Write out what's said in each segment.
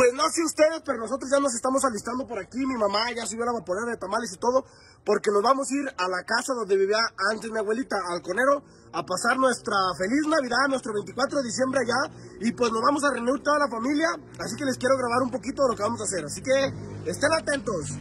Pues no sé ustedes, pero nosotros ya nos estamos alistando por aquí. Mi mamá ya subió a la vaporera de tamales y todo, porque nos vamos a ir a la casa donde vivía antes mi abuelita, Alconero a pasar nuestra feliz Navidad, nuestro 24 de diciembre allá. Y pues nos vamos a reunir toda la familia. Así que les quiero grabar un poquito de lo que vamos a hacer. Así que estén atentos.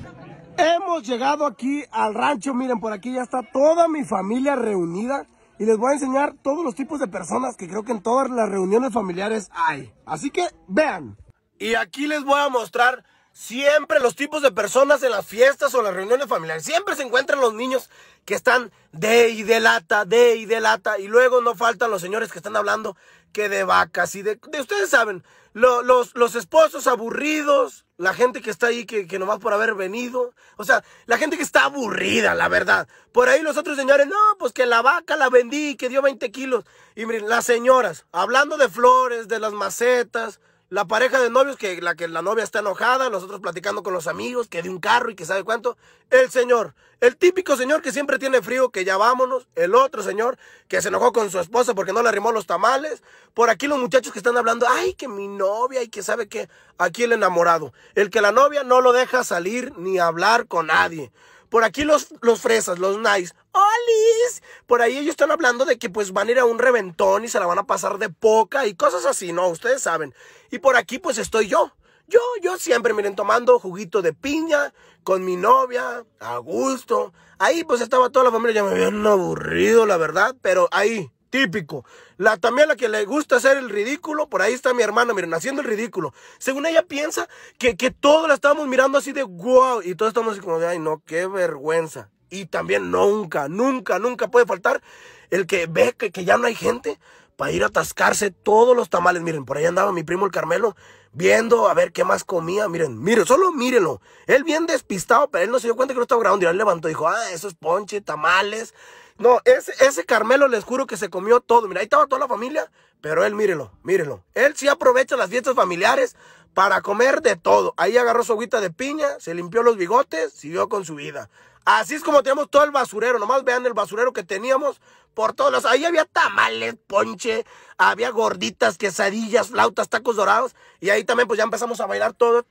Hemos llegado aquí al rancho. Miren, por aquí ya está toda mi familia reunida. Y les voy a enseñar todos los tipos de personas que creo que en todas las reuniones familiares hay. Así que vean. Y aquí les voy a mostrar siempre los tipos de personas en las fiestas o las reuniones familiares. Siempre se encuentran los niños que están de y de lata, de y de lata. Y luego no faltan los señores que están hablando que de vacas y de... ustedes saben, los, los, esposos aburridos, la gente que está ahí que, que va por haber venido. O sea, la gente que está aburrida, la verdad. Por ahí los otros señores, no, pues que la vaca la vendí, que dio 20 kilos. Y miren, las señoras, hablando de flores, de las macetas la pareja de novios, que la, que la novia está enojada, nosotros platicando con los amigos, que de un carro y que sabe cuánto. El señor, el típico señor que siempre tiene frío, que ya vámonos. El otro señor que se enojó con su esposa porque no le arrimó los tamales. Por aquí los muchachos que están hablando, ay, que mi novia y que sabe que aquí el enamorado. El que la novia no lo deja salir ni hablar con nadie. Por aquí los, los fresas, los nice. ¡Olis! Por ahí ellos están hablando de que pues van a ir a un reventón y se la van a pasar de poca y cosas así, ¿no? Ustedes saben. Y por aquí pues estoy yo. Yo, yo siempre, miren, tomando juguito de piña con mi novia, a gusto. Ahí pues estaba toda la familia, ya me habían aburrido, la verdad, pero ahí, típico. La, también la que le gusta hacer el ridículo, por ahí está mi hermana, miren, haciendo el ridículo. Según ella piensa que, que todos la estamos mirando así de wow, y todos estamos así como de, ay no, qué vergüenza. Y también nunca, nunca, nunca puede faltar el que ve que, que ya no hay gente, para ir a atascarse todos los tamales. Miren, por ahí andaba mi primo el Carmelo viendo a ver qué más comía. Miren, miren, solo mírenlo. Él bien despistado, pero él no se dio cuenta que no estaba grabando. Y él levantó y dijo, ah, es ponche tamales. No, ese, ese Carmelo les juro que se comió todo. Mira, ahí estaba toda la familia, pero él mírenlo, mírenlo. Él sí aprovecha las fiestas familiares para comer de todo. Ahí agarró su agüita de piña, se limpió los bigotes, siguió con su vida. Así es como tenemos todo el basurero. Nomás vean el basurero que teníamos por todos Ahí había tamales, ponche, había gorditas, quesadillas, flautas, tacos dorados. Y ahí también pues ya empezamos a bailar todo.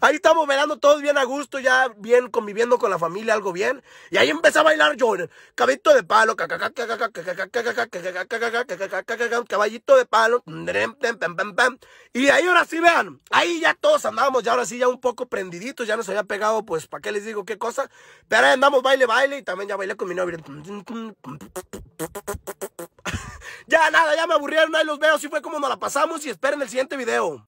Ahí estamos bailando todos bien a gusto, ya bien conviviendo con la familia, algo bien. Y ahí empecé a bailar yo, cabito de palo, caballito de palo. Y ahí ahora sí, vean, ahí ya todos andábamos, ya ahora sí ya un poco prendiditos, ya nos había pegado pues ¿Para qué les digo qué cosa? Pero ahí andamos baile, baile y también ya bailé con mi novia. ya nada, ya me aburrieron, ahí los veo. Así fue como nos la pasamos y esperen el siguiente video.